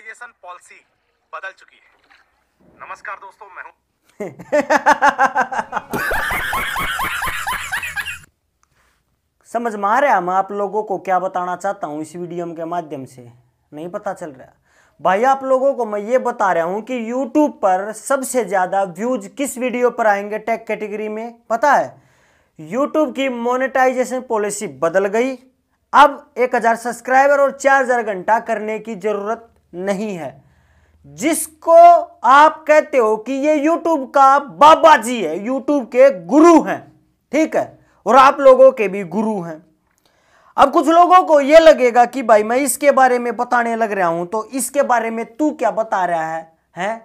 monetization policy बदल चुकी है नमस्कार दोस्तों मैं हूं समझ में आ रहा मैं आप लोगों को क्या बताना चाहता हूँ इस वीडियो के माध्यम से नहीं पता चल रहा भाई आप लोगों को मैं ये बता रहा हूँ कि YouTube पर सबसे ज़्यादा व्यूज किस वीडियो पर आएंगे टेक कैटेगरी में पता है YouTube की मोनेटाइजेशन पॉलिसी बदल गई अब 1000 सब्सक्राइबर और 4000 घंटा करने की ज़रूरत नहीं है जिसको आप कहते हो कि ये यूट्यूब का बाबा जी है यूट्यूब के गुरु हैं ठीक है और आप लोगों के भी गुरु हैं अब कुछ लोगों को यह लगेगा कि भाई मैं इसके बारे में बताने लग रहा हूं तो इसके बारे में तू क्या बता रहा है हैं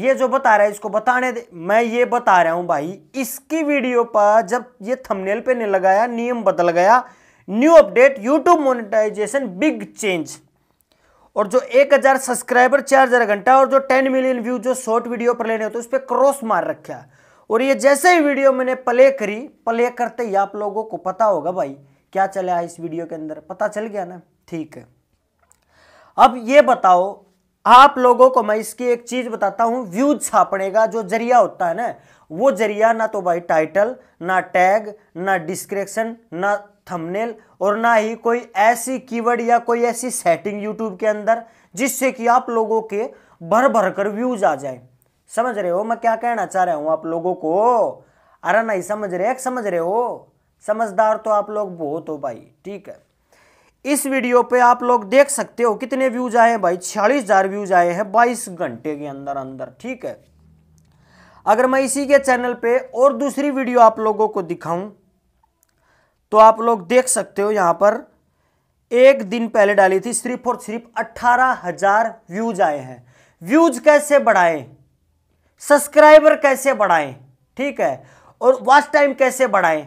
ये जो बता रहा है इसको बताने दे मैं ये बता रहा हूं भाई इसकी वीडियो पर जब ये थंबनेल पे ने लगाया नियम बदल गया new update YouTube monetization big change और जो 1000 सब्सक्राइबर 4000 घंटा और जो 10 मिलियन व्यू जो शॉर्ट वीडियो पर लेने होते तो उस पर क्रॉस मार रखा और ये जैसे ही वीडियो मैंने प्ले करी प्ले करते ही आप लोगों को पता होगा भाई क्या चला इस वीडियो के अंदर पता चल गया ना ठीक है अब ये बताओ आप लोगों को मैं इसकी एक चीज बताता हूं व्यूज छापने का जो जरिया होता है ना वो जरिया ना तो भाई टाइटल ना टैग ना डिस्क्रिप्शन ना थंबनेल और ना ही कोई ऐसी कीवर्ड या कोई ऐसी सेटिंग यूट्यूब के अंदर जिससे कि आप लोगों के भर भर कर व्यूज आ जाए समझ रहे हो मैं क्या कहना चाह रहा हूँ आप लोगों को अरे नहीं समझ रहे एक समझ रहे हो समझदार तो आप लोग बहुत हो भाई ठीक है इस वीडियो पे आप लोग देख सकते हो कितने व्यूज आए हैं भाई छियालीस हजार व्यूज आए हैं बाईस घंटे के अंदर अंदर ठीक है अगर मैं इसी के चैनल पे और दूसरी वीडियो आप लोगों को दिखाऊं तो आप लोग देख सकते हो यहां पर एक दिन पहले डाली थी सिर्फ और सिर्फ अट्ठारह हजार व्यूज आए हैं व्यूज कैसे बढ़ाएं सब्सक्राइबर कैसे बढ़ाएं ठीक है और वॉच टाइम कैसे बढ़ाएं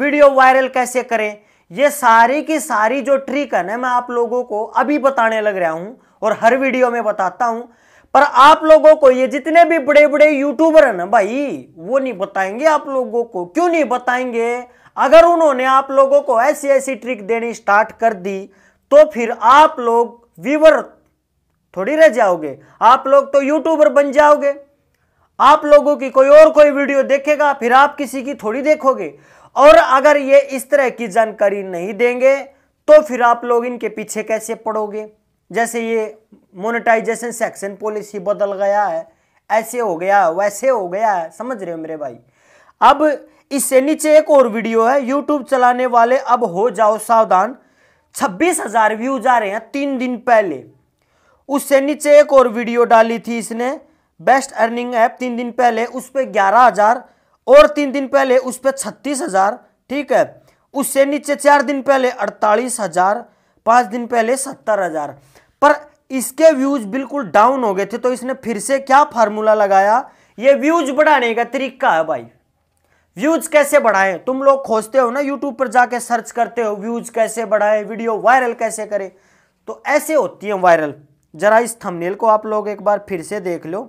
वीडियो वायरल कैसे करें ये सारी की सारी जो ट्रिक है ना मैं आप लोगों को अभी बताने लग रहा हूं और हर वीडियो में बताता हूं पर आप लोगों को ये जितने भी बड़े बड़े यूट्यूबर हैं ना भाई वो नहीं बताएंगे आप लोगों को क्यों नहीं बताएंगे अगर उन्होंने आप लोगों को ऐसी ऐसी ट्रिक देनी स्टार्ट कर दी तो फिर आप लोग व्यूवर थोड़ी रह जाओगे आप लोग तो यूट्यूबर बन जाओगे आप लोगों की कोई और कोई वीडियो देखेगा फिर आप किसी की थोड़ी देखोगे और अगर ये इस तरह की जानकारी नहीं देंगे तो फिर आप लोग इनके पीछे कैसे पड़ोगे जैसे ये मोनेटाइजेशन सेक्शन पॉलिसी बदल गया है ऐसे हो गया वैसे हो गया है समझ रहे हो मेरे भाई अब इससे नीचे एक और वीडियो है यूट्यूब चलाने वाले अब हो जाओ सावधान छब्बीस हजार व्यूज आ रहे हैं तीन दिन पहले उससे नीचे एक और वीडियो डाली थी इसने बेस्ट अर्निंग ऐप तीन दिन पहले उस पर ग्यारह हजार और तीन दिन पहले उस पर छत्तीस हजार ठीक है उससे नीचे चार दिन पहले अड़तालीस हजार पांच दिन पहले सत्तर हजार पर इसके व्यूज बिल्कुल डाउन हो गए थे तो इसने फिर से क्या फार्मूला लगाया ये व्यूज बढ़ाने का तरीका है भाई व्यूज कैसे बढ़ाएं तुम लोग खोजते हो ना यूट्यूब पर जाके सर्च करते हो व्यूज कैसे बढ़ाएं वीडियो वायरल कैसे करें तो ऐसे होती है वायरल जरा इस थंबनेल को आप लोग एक बार फिर से देख लो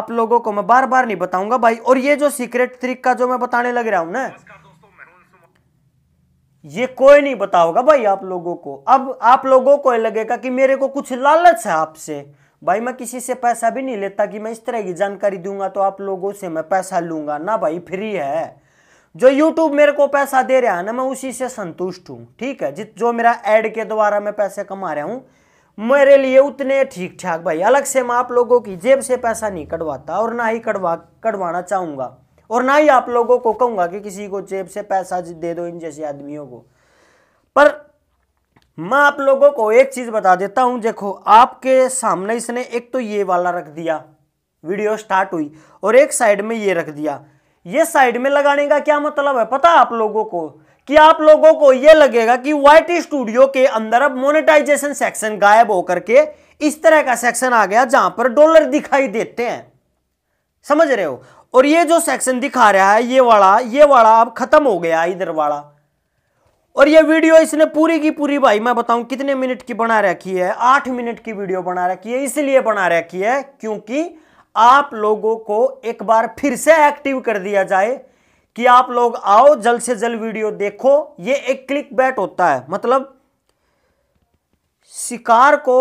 आप लोगों को मैं बार बार नहीं बताऊंगा भाई और ये जो सीक्रेट ट्रिक का जो मैं बताने लग रहा हूं ना ये कोई नहीं बताओगा भाई आप लोगों को अब आप लोगों को लगेगा कि मेरे को कुछ लालच है आपसे भाई मैं किसी से पैसा भी नहीं लेता कि मैं इस तरह की जानकारी दूंगा तो आप लोगों से मैं पैसा लूंगा ना भाई फ्री है जो YouTube मेरे को पैसा दे रहा है ना मैं उसी से संतुष्ट हूँ ठीक है जित जो मेरा ऐड के द्वारा मैं पैसे कमा रहा हूँ मेरे लिए उतने ठीक ठाक भाई अलग से मैं आप लोगों की जेब से पैसा नहीं कटवाता और ना ही कटवा कटवाना चाहूँगा और ना ही आप लोगों को कहूँगा कि किसी को जेब से पैसा दे दो इन जैसे आदमियों को पर मैं आप लोगों को एक चीज़ बता देता हूं देखो आपके सामने इसने एक तो ये वाला रख दिया वीडियो स्टार्ट हुई और एक साइड में ये रख दिया ये साइड में लगाने का क्या मतलब है पता आप लोगों को कि आप लोगों को यह लगेगा कि वाइट स्टूडियो के अंदर अब मोनेटाइजेशन सेक्शन गायब होकर के इस तरह का सेक्शन आ गया जहां पर डॉलर दिखाई देते हैं समझ रहे हो और ये जो सेक्शन दिखा रहा है ये वाला ये वाला अब खत्म हो गया इधर वाला और ये वीडियो इसने पूरी की पूरी भाई मैं बताऊं कितने मिनट की बना रखी है आठ मिनट की वीडियो बना रखी है इसलिए बना रखी है क्योंकि आप लोगों को एक बार फिर से एक्टिव कर दिया जाए कि आप लोग आओ जल्द से जल्द वीडियो देखो ये एक क्लिक बैट होता है मतलब शिकार को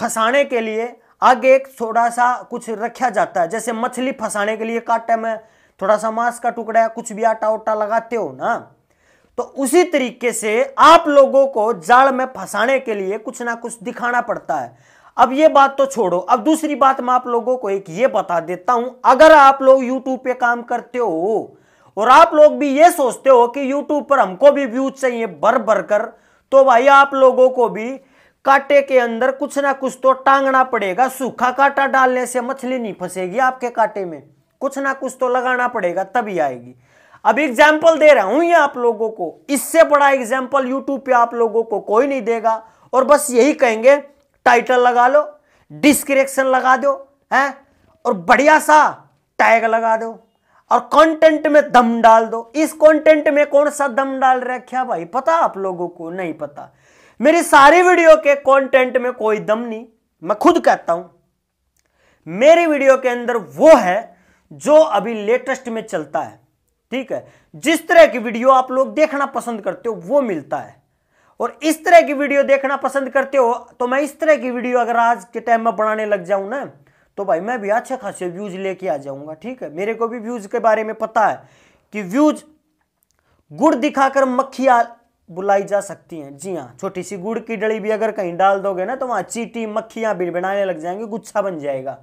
फंसाने के लिए आगे एक थोड़ा सा कुछ रखा जाता है जैसे मछली फंसाने के लिए काटे में थोड़ा सा मांस का टुकड़ा कुछ भी आटा उटा लगाते हो ना तो उसी तरीके से आप लोगों को जाल में फंसाने के लिए कुछ ना कुछ दिखाना पड़ता है अब ये बात तो छोड़ो अब दूसरी बात मैं आप लोगों को एक ये बता देता हूं अगर आप लोग यूट्यूब पे काम करते हो और आप लोग भी ये सोचते हो कि यूट्यूब पर हमको भी व्यूज चाहिए भर भर कर तो भाई आप लोगों को भी कांटे के अंदर कुछ ना कुछ तो टांगना पड़ेगा सूखा कांटा डालने से मछली नहीं फंसेगी आपके कांटे में कुछ ना कुछ तो लगाना पड़ेगा तभी आएगी अब एग्जाम्पल दे रहा हूं ये आप लोगों को इससे बड़ा एग्जाम्पल यूट्यूब पे आप लोगों को कोई नहीं देगा और बस यही कहेंगे टाइटल लगा लो डिस्क्रिप्शन लगा दो है और बढ़िया सा टैग लगा दो और कंटेंट में दम डाल दो इस कंटेंट में कौन सा दम डाल रखा भाई पता आप लोगों को नहीं पता मेरी सारी वीडियो के कॉन्टेंट में कोई दम नहीं मैं खुद कहता हूं मेरी वीडियो के अंदर वो है जो अभी लेटेस्ट में चलता है ठीक है जिस तरह की वीडियो आप लोग देखना पसंद करते हो वो मिलता है और इस तरह की वीडियो देखना पसंद करते हो तो मैं इस तरह की वीडियो अगर आज के टाइम में बनाने लग जाऊं ना तो भाई मैं भी अच्छे खासे व्यूज लेके आ जाऊंगा ठीक है मेरे को भी व्यूज के बारे में पता है कि व्यूज गुड़ दिखाकर मक्खिया बुलाई जा सकती हैं जी हाँ छोटी सी गुड़ की डली भी अगर कहीं डाल दोगे ना तो वहां चीटी मक्खियां भी बनाने लग जाएंगे गुच्छा बन जाएगा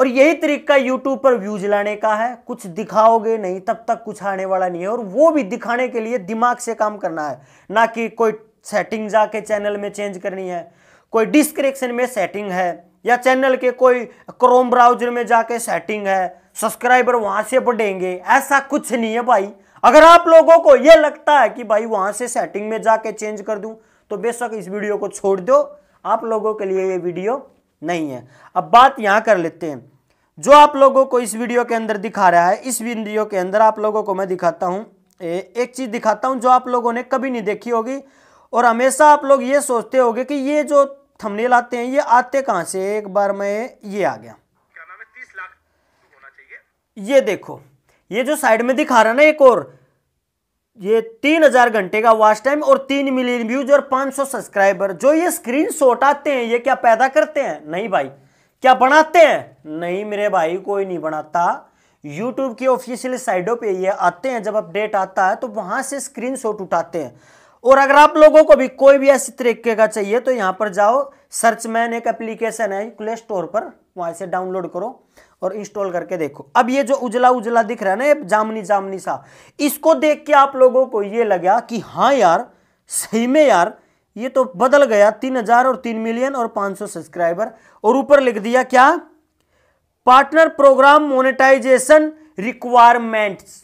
और यही तरीका यूट्यूब पर व्यूज लाने का है कुछ दिखाओगे नहीं तब तक कुछ आने वाला नहीं है और वो भी दिखाने के लिए दिमाग से काम करना है ना कि कोई सेटिंग जाके चैनल में चेंज करनी है कोई डिस्क्रिप्शन में सेटिंग है या चैनल के कोई क्रोम ब्राउजर में जाके सेटिंग है सब्सक्राइबर वहां से बढ़ेंगे ऐसा कुछ नहीं है भाई अगर आप लोगों को यह लगता है कि भाई वहां से सेटिंग में जाके चेंज कर दूं तो बेशक इस वीडियो को छोड़ दो आप लोगों के लिए ये वीडियो नहीं है अब बात यहां कर लेते हैं जो आप लोगों को इस वीडियो के अंदर दिखा रहा है इस वीडियो के अंदर आप लोगों को मैं दिखाता हूँ एक चीज़ दिखाता हूँ जो आप लोगों ने कभी नहीं देखी होगी और हमेशा आप लोग ये सोचते होंगे कि ये जो थंबनेल आते हैं ये आते कहाँ से एक बार मैं ये आ गया ये देखो ये जो साइड में दिखा रहा ना एक और ये तीन हजार घंटे का वॉच टाइम और तीन मिलियन व्यूज और सौ सब्सक्राइबर जो ये स्क्रीन आते हैं ये क्या पैदा करते हैं नहीं भाई क्या बनाते हैं नहीं मेरे भाई कोई नहीं बनाता यूट्यूब की ऑफिशियल साइडों पे ये आते हैं जब अपडेट आता है तो वहां से स्क्रीनशॉट उठाते हैं और अगर आप लोगों को भी कोई भी ऐसी तरीके का चाहिए तो यहां पर जाओ सर्च मैन एक एप्लीकेशन है प्ले स्टोर पर वहां से डाउनलोड करो और इंस्टॉल करके देखो अब ये जो उजला उजला दिख रहा है ना जामनी जामनी सा इसको देख के आप लोगों को ये लगा कि हाँ यार सही में यार ये तो बदल गया तीन हजार और तीन मिलियन और पांच सौ सब्सक्राइबर और ऊपर लिख दिया क्या पार्टनर प्रोग्राम मोनेटाइजेशन रिक्वायरमेंट्स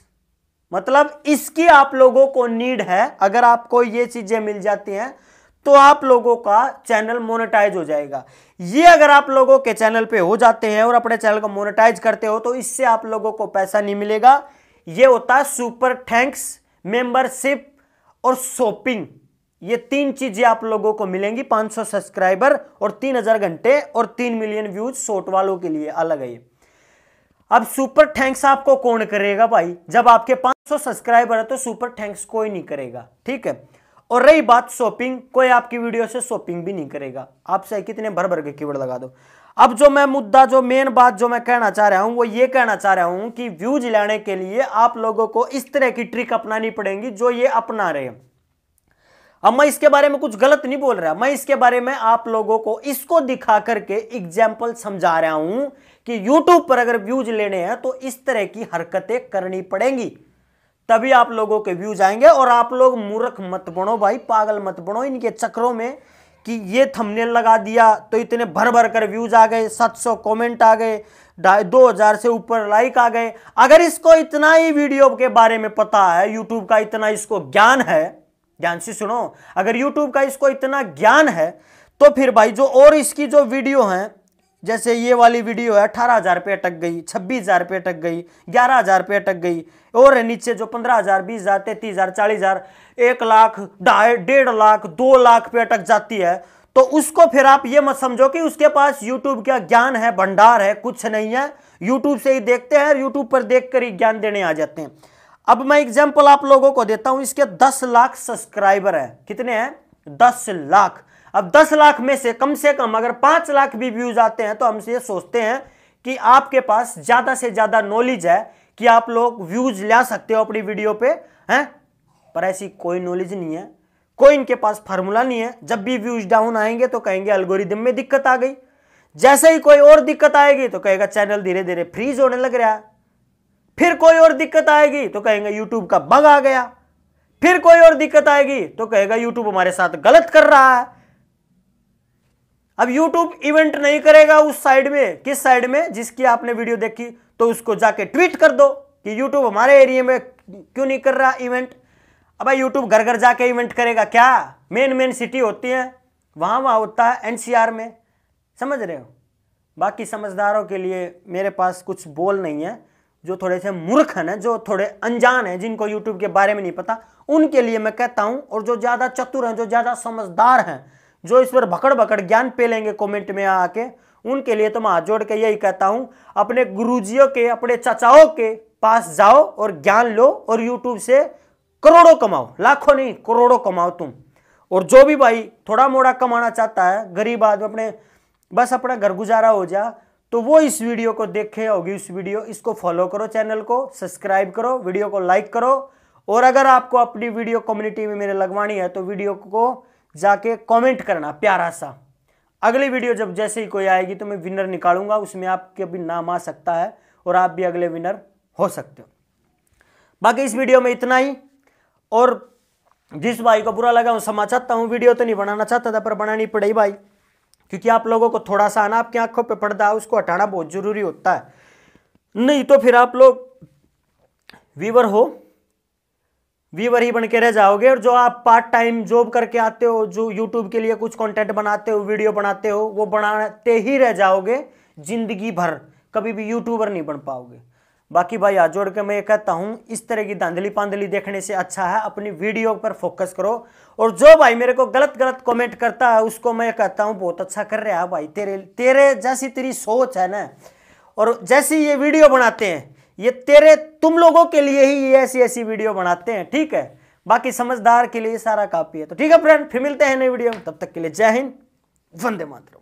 मतलब इसकी आप लोगों को नीड है अगर आपको ये चीजें मिल जाती हैं तो आप लोगों का चैनल मोनेटाइज हो जाएगा ये अगर आप लोगों के चैनल पे हो जाते हैं और अपने चैनल को मोनेटाइज करते हो तो इससे आप लोगों को पैसा नहीं मिलेगा ये होता है सुपर थैंक्स मेंबरशिप और शॉपिंग ये तीन चीजें आप लोगों को मिलेंगी 500 सब्सक्राइबर और 3000 घंटे और 3 मिलियन व्यूज शॉर्ट वालों के लिए अलग है अब सुपर थैंक्स आपको कौन करेगा भाई जब आपके 500 सब्सक्राइबर है तो सुपर थैंक्स कोई नहीं करेगा ठीक है और रही बात शॉपिंग कोई आपकी वीडियो से शॉपिंग भी नहीं करेगा आपसे कितने भर भर के कीवर्ड लगा दो अब जो मैं मुद्दा जो मेन बात जो मैं कहना चाह रहा हूं वो ये कहना चाह रहा हूं कि व्यूज लाने के लिए आप लोगों को इस तरह की ट्रिक अपनानी पड़ेगी जो ये अपना रहे हैं अब मैं इसके बारे में कुछ गलत नहीं बोल रहा मैं इसके बारे में आप लोगों को इसको दिखा करके एग्जाम्पल समझा रहा हूं कि यूट्यूब पर अगर व्यूज लेने हैं तो इस तरह की हरकतें करनी पड़ेंगी तभी आप लोगों के व्यूज आएंगे और आप लोग मूर्ख मत बनो भाई पागल मत बनो इनके चक्रों में कि ये थंबनेल लगा दिया तो इतने भर भर कर व्यूज आ गए 700 कमेंट आ गए दो हजार से ऊपर लाइक आ गए अगर इसको इतना ही वीडियो के बारे में पता है यूट्यूब का इतना इसको ज्ञान है ध्यान से सुनो अगर यूट्यूब का इसको इतना ज्ञान है तो फिर भाई जो और इसकी जो वीडियो है जैसे ये वाली वीडियो है अठारह हज़ार पे अटक गई छब्बीस हज़ार पे अटक गई ग्यारह हज़ार पे अटक गई और नीचे जो पंद्रह हज़ार बीस हज़ार तैतीस हज़ार चालीस हज़ार एक लाख ढाई डेढ़ लाख दो लाख पे अटक जाती है तो उसको फिर आप ये मत समझो कि उसके पास यूट्यूब का ज्ञान है भंडार है कुछ नहीं है यूट्यूब से ही देखते हैं यूट्यूब पर देख कर ही ज्ञान देने आ जाते हैं अब मैं एग्जाम्पल आप लोगों को देता हूं इसके दस लाख सब्सक्राइबर है कितने हैं दस लाख अब दस लाख में से कम से कम अगर पांच लाख भी व्यूज आते हैं तो हम ये सोचते हैं कि आपके पास ज्यादा से ज्यादा नॉलेज है कि आप लोग व्यूज ला सकते हो अपनी वीडियो पे हैं पर ऐसी कोई नॉलेज नहीं है कोई इनके पास फार्मूला नहीं है जब भी व्यूज डाउन आएंगे तो कहेंगे अलगोरिदम में दिक्कत आ गई जैसे ही कोई और दिक्कत आएगी तो कहेगा चैनल धीरे धीरे फ्रीज होने लग रहा है फिर कोई और दिक्कत आएगी तो कहेंगे यूट्यूब का बग आ गया फिर कोई और दिक्कत आएगी तो कहेगा यूट्यूब हमारे साथ गलत कर रहा है अब यूट्यूब इवेंट नहीं करेगा उस साइड में किस साइड में जिसकी आपने वीडियो देखी तो उसको जाके ट्वीट कर दो कि यूट्यूब हमारे एरिया में क्यों नहीं कर रहा इवेंट अब यूट्यूब घर घर जाके इवेंट करेगा क्या मेन मेन सिटी होती है वहां वहां होता है एनसीआर में समझ रहे हो बाकी समझदारों के लिए मेरे पास कुछ बोल नहीं है जो थोड़े से मूर्ख हैं ना जो थोड़े अनजान हैं जिनको यूट्यूब के बारे में नहीं पता उनके लिए मैं कहता हूं और जो ज़्यादा चतुर हैं जो ज़्यादा समझदार हैं जो इस पर भकड़ भकड़ ज्ञान पे लेंगे कॉमेंट में आके उनके लिए तो मैं हाथ जोड़ के यही कहता हूँ अपने गुरुजियों के अपने चचाओं के पास जाओ और ज्ञान लो और यूट्यूब से करोड़ों कमाओ लाखों नहीं करोड़ों कमाओ तुम और जो भी भाई थोड़ा मोड़ा कमाना चाहता है गरीब आदमी अपने बस अपना घर गुजारा हो जा तो वो इस वीडियो को देखे होगी उस वीडियो इसको फॉलो करो चैनल को सब्सक्राइब करो वीडियो को लाइक करो और अगर आपको अपनी वीडियो कम्युनिटी में मेरे लगवानी है तो वीडियो को जाके कमेंट करना प्यारा सा अगली वीडियो जब जैसे ही कोई आएगी तो मैं विनर निकालूंगा उसमें आपके भी नाम आ सकता है और आप भी अगले विनर हो सकते हो बाकी इस वीडियो में इतना ही और जिस भाई को बुरा लगा वो क्षमा चाहता हूँ वीडियो तो नहीं बनाना चाहता था पर बनानी पड़ेगी भाई क्योंकि आप लोगों को थोड़ा सा आना आपकी आंखों पर पड़ता है उसको हटाना बहुत ज़रूरी होता है नहीं तो फिर आप लोग वीवर हो वीवर ही बन के रह जाओगे और जो आप पार्ट टाइम जॉब करके आते हो जो यूट्यूब के लिए कुछ कंटेंट बनाते हो वीडियो बनाते हो वो बनाते ही रह जाओगे जिंदगी भर कभी भी यूट्यूबर नहीं बन पाओगे बाकी भाई हाथ जोड़ के मैं ये कहता हूँ इस तरह की धांधली पांधली देखने से अच्छा है अपनी वीडियो पर फोकस करो और जो भाई मेरे को गलत गलत कमेंट करता है उसको मैं कहता हूँ बहुत अच्छा कर रहा है भाई तेरे तेरे जैसी तेरी सोच है ना और जैसी ये वीडियो बनाते हैं ये तेरे तुम लोगों के लिए ही ये ऐसी ऐसी वीडियो बनाते हैं ठीक है बाकी समझदार के लिए सारा काफी है तो ठीक है फ्रेंड फिर मिलते हैं नई वीडियो में तब तक के लिए जय हिंद वंदे मातरम